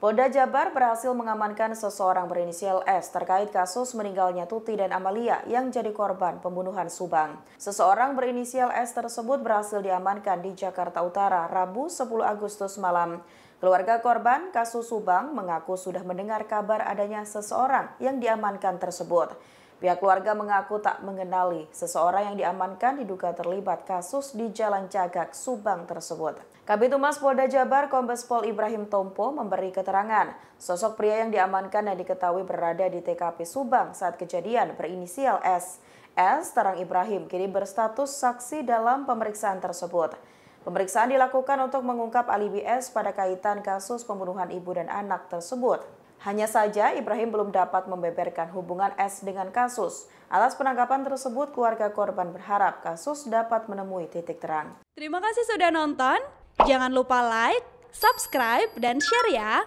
Polda Jabar berhasil mengamankan seseorang berinisial S terkait kasus meninggalnya Tuti dan Amalia yang jadi korban pembunuhan Subang. Seseorang berinisial S tersebut berhasil diamankan di Jakarta Utara Rabu 10 Agustus malam. Keluarga korban kasus Subang mengaku sudah mendengar kabar adanya seseorang yang diamankan tersebut. Pihak keluarga mengaku tak mengenali seseorang yang diamankan diduga terlibat kasus di Jalan Cagak, Subang tersebut. Kabit Humas Polda Jabar Kombes Pol Ibrahim Tompo memberi keterangan. Sosok pria yang diamankan dan diketahui berada di TKP Subang saat kejadian berinisial S. S. Terang Ibrahim kini berstatus saksi dalam pemeriksaan tersebut. Pemeriksaan dilakukan untuk mengungkap alibi S pada kaitan kasus pembunuhan ibu dan anak tersebut. Hanya saja Ibrahim belum dapat membeberkan hubungan S dengan kasus. Atas penangkapan tersebut, keluarga korban berharap kasus dapat menemui titik terang. Terima kasih sudah nonton. Jangan lupa like, subscribe, dan share ya.